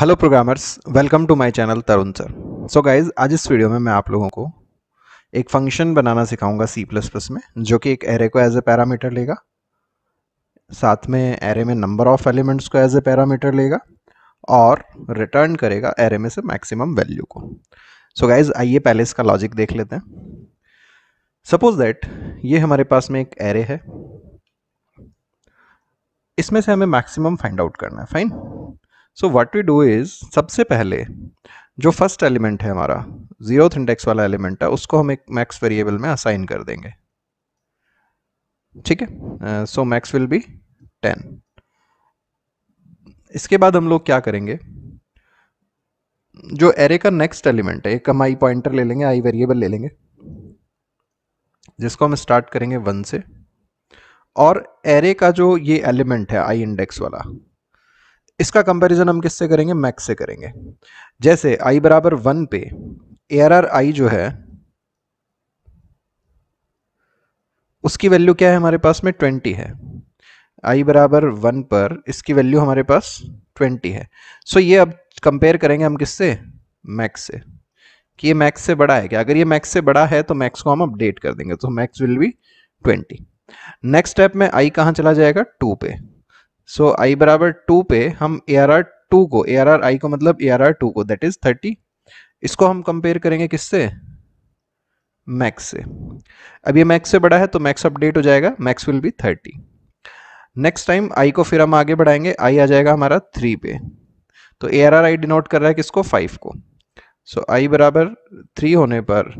Hello programmers welcome to my channel Tarun sir so guys आज इस video में मैं आप लोगों को एक फंक्शन बनाना सिखाऊंगा सी प्लस प्लस में जो कि एक एरे को एज ए पैरामीटर लेगा साथ में एरे में नंबर ऑफ एलिमेंट्स को एज ए पैरामीटर लेगा और रिटर्न करेगा एरे में से मैक्सिमम वैल्यू को सो गाइज आइए पहले इसका लॉजिक देख लेते हैं सपोज दैट ये हमारे पास में एक एरे है इसमें से हमें मैक्सिमम फाइंड आउट करना है fine so what we do is सबसे पहले जो फर्स्ट एलिमेंट है हमारा जीरो इंडेक्स वाला एलिमेंट है उसको हम एक मैक्स वेरिएबल में असाइन कर देंगे ठीक है so max will be ten इसके बाद हम लोग क्या करेंगे जो एरे का नेक्स्ट एलिमेंट है एक हम आई पॉइंटर ले लेंगे आई वेरिएबल ले लेंगे जिसको हम स्टार्ट करेंगे वन से और एरे का जो ये एलिमेंट है आई इंडेक्स वाला इसका कंपैरिजन हम किससे करेंगे मैक्स से करेंगे जैसे आई बराबर वन पे आर आई जो है उसकी वैल्यू क्या है हमारे पास में ट्वेंटी है आई बराबर वन पर इसकी वैल्यू हमारे पास ट्वेंटी है सो so ये अब कंपेयर करेंगे हम किससे मैक्स से कि ये मैक्स से बड़ा है क्या अगर ये मैक्स से बड़ा है तो मैक्स को हम अपडेट कर देंगे तो max will be twenty next step में आई कहाँ चला जाएगा टू पे सो i बराबर टू पे हम ए आर आर टू को ए आर आर आई को मतलब ए आर आर टू को दैट इज थर्टी इसको हम कंपेयर करेंगे किससे मैक्स से अब ये मैक्स से बड़ा है तो मैक्स अपडेट हो जाएगा max will be thirty next time i को फिर हम आगे बढ़ाएंगे आई आ जाएगा हमारा थ्री पे तो a are are i denote कर रहा है किसको फाइव को सो so, आई बराबर थ्री होने पर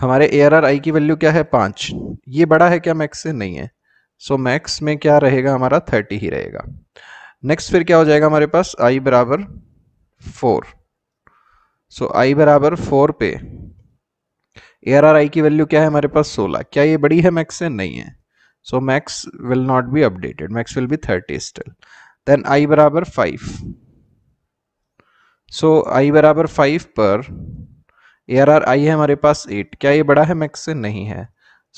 हमारे ए आर आर आई की वैल्यू क्या है पाँच ये बड़ा है क्या मैक्स से नहीं है सो मैक्स में क्या रहेगा हमारा थर्टी ही रहेगा नेक्स्ट फिर क्या हो जाएगा हमारे पास आई बराबर फोर सो आई बराबर फोर पे ए आर आर आई की वैल्यू क्या है हमारे पास सोलह क्या ये बड़ी है मैक्स से नहीं है so max will not be updated max will be thirty still then i बराबर फाइव सो आई बराबर फाइव पर ए आर आर आई है हमारे पास एट क्या ये बड़ा है मैक्स से नहीं है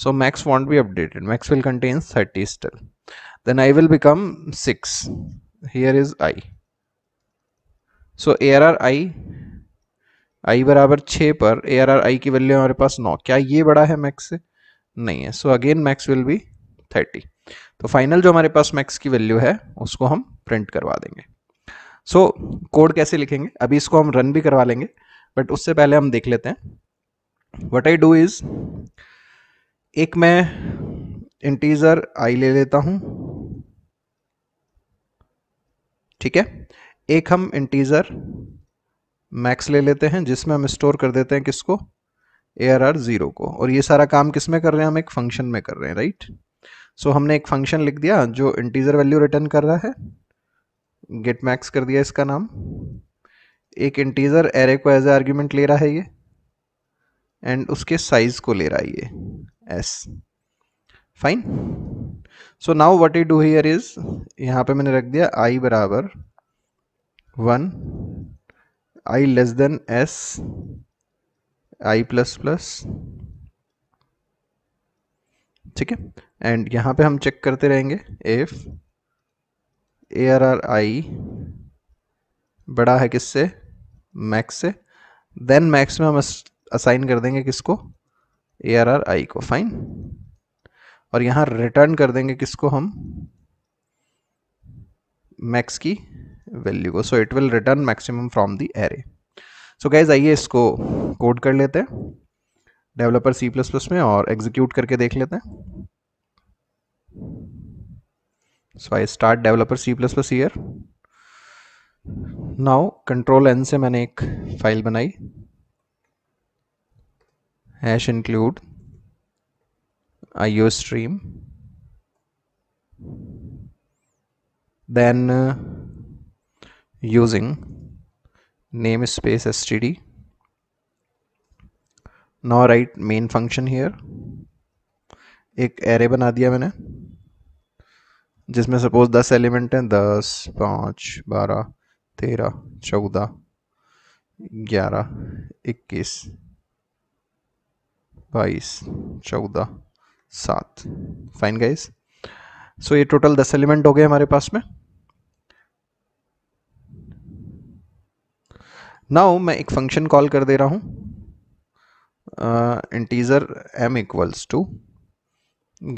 So max won't be updated. Max will contain 30 still. Then I will become 6. Here is I. So ARR I आई बराबर 6 पर ए आर आर आई की वैल्यू हमारे पास नौ क्या ये बड़ा है मैक्स से नहीं है so again max will be thirty तो फाइनल जो हमारे पास मैक्स की वैल्यू है उसको हम प्रिंट करवा देंगे सो so, कोड कैसे लिखेंगे अभी इसको हम रन भी करवा लेंगे बट उससे पहले हम देख लेते हैं वट आई डू इज़ एक मैं इंटीजर आई ले लेता हूं ठीक है एक हम इंटीजर मैक्स ले लेते हैं जिसमें हम स्टोर कर देते हैं किसको ए आर आर ज़ीरो को और ये सारा काम किस में कर रहे हैं हम एक फंक्शन में कर रहे हैं राइट सो so, हमने एक फंक्शन लिख दिया जो इंटीजर वैल्यू रिटर्न कर रहा है गेट मैक्स कर दिया इसका नाम एक इंटीजर एरे को एज ए आर्ग्यूमेंट ले रहा है ये एंड उसके साइज़ को ले रहा है ये s fine so now what you do here is यहाँ पे मैंने रख दिया आई बराबर one i less than s i plus plus ठीक है एंड यहाँ पे हम चेक करते रहेंगे if a are are i बड़ा है किससे मैक्स से देन मैक्स में हम असाइन कर देंगे किसको ए आर आर आई को फाइन और यहाँ रिटर्न कर देंगे किसको हम मैक्स की वैल्यू को so it will return maximum from the array so guys आइए इसको कोड कर लेते हैं डेवलपर सी प्लस प्लस में और एग्जीक्यूट करके देख लेते हैं so I start developer C plus plus here now control N से मैंने एक फाइल बनाई hash include iostream then uh, using namespace std now write main function here एक एरे बना दिया मैंने जिसमें सपोज दस एलिमेंट हैं दस पाँच बारह तेरह चौदह ग्यारह इक्कीस बाईस चौदह सात फाइन गाइस सो ये टोटल दस एलिमेंट हो गए हमारे पास में नाउ मैं एक फंक्शन कॉल कर दे रहा हूँ integer m equals to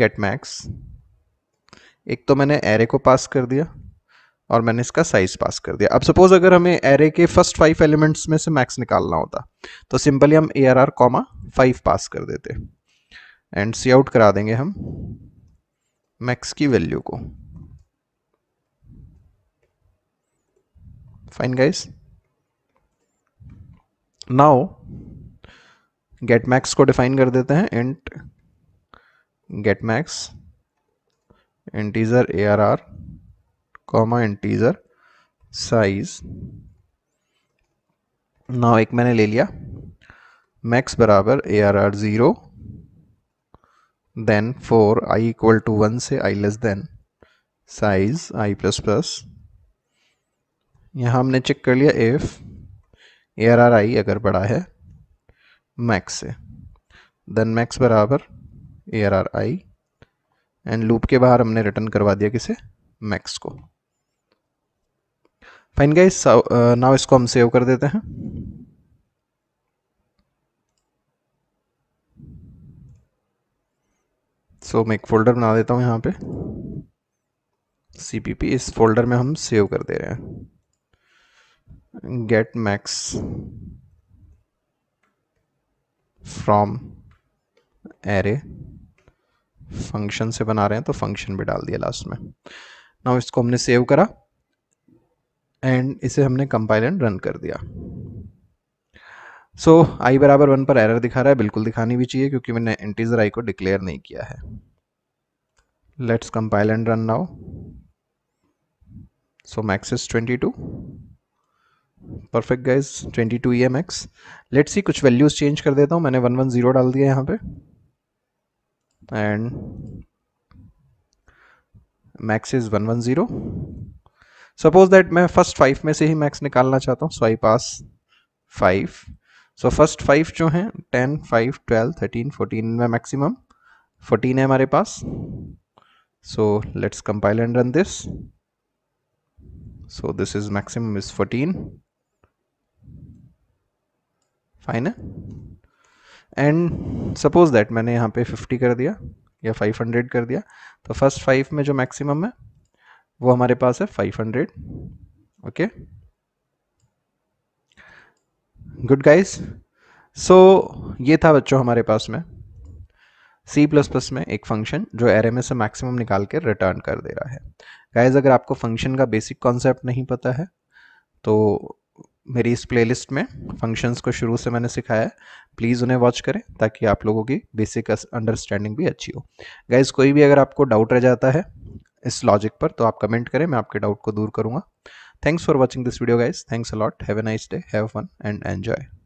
get max एक तो मैंने एरे को पास कर दिया और मैंने इसका साइज पास कर दिया अब सपोज अगर हमें एरे के फर्स्ट फाइव एलिमेंट्स में से मैक्स निकालना होता तो सिंपली हम A are R comma five pass कर देते एंड सी आउट करा देंगे हम मैक्स की वैल्यू को fine guys now get max को डिफाइन कर देते हैं int get max integer A are R comma integer size ना एक मैंने ले लिया मैक्स बराबर A are R zero then for I equal to one से I less than size I plus plus यहाँ हमने चेक कर लिया if A are are I अगर बड़ा है मैक्स से देन मैक्स बराबर A are are I and loop के बाहर हमने रिटर्न करवा दिया किसे मैक्स को फाइन गाइस नाउ इसको हम सेव कर देते हैं सो so, मैं एक फोल्डर बना देता हूँ यहाँ पे सी इस फोल्डर में हम सेव कर दे रहे हैं get max from array function से बना रहे हैं तो फंक्शन भी डाल दिया लास्ट में नाउ इसको हमने सेव करा एंड इसे हमने कंपाइल एंड रन कर दिया सो so, आई बराबर वन पर एरर दिखा रहा है बिल्कुल दिखानी भी चाहिए क्योंकि मैंने इंटीजर आई को डिक्लेयर नहीं किया है let's compile and run now so max is twenty two perfect guys twenty two E M X let's ही कुछ वैल्यूज़ चेंज कर देता हूँ मैंने वन वन ज़ीरो डाल दिया यहाँ पे and max is one one zero suppose that मैं फर्स्ट फाइव में से ही मैक्स निकालना चाहता हूँ so I pass five so first five जो हैं ten five twelve thirteen fourteen में मैक्सिमम फोर्टीन है हमारे पास let's compile and run this so this is is is fourteen fine है एंड सपोज दैट मैंने यहाँ पे फिफ्टी कर दिया या फाइव हंड्रेड कर दिया तो फर्स्ट फाइव में जो मैक्सिमम है वो हमारे पास है five hundred okay good guys so ये था बच्चों हमारे पास में C++ में एक फंक्शन जो एरे में से मैक्सिमम निकाल के रिटर्न कर दे रहा है गाइस अगर आपको फंक्शन का बेसिक कॉन्सेप्ट नहीं पता है तो मेरी इस प्लेलिस्ट में फंक्शंस को शुरू से मैंने सिखाया है प्लीज़ उन्हें वॉच करें ताकि आप लोगों की बेसिक अंडरस्टैंडिंग भी अच्छी हो गाइज कोई भी अगर आपको डाउट रह जाता है इस लॉजिक पर तो आप कमेंट करें मैं आपके डाउट को दूर करूँगा thanks for watching this video guys thanks a lot have a nice day have fun and enjoy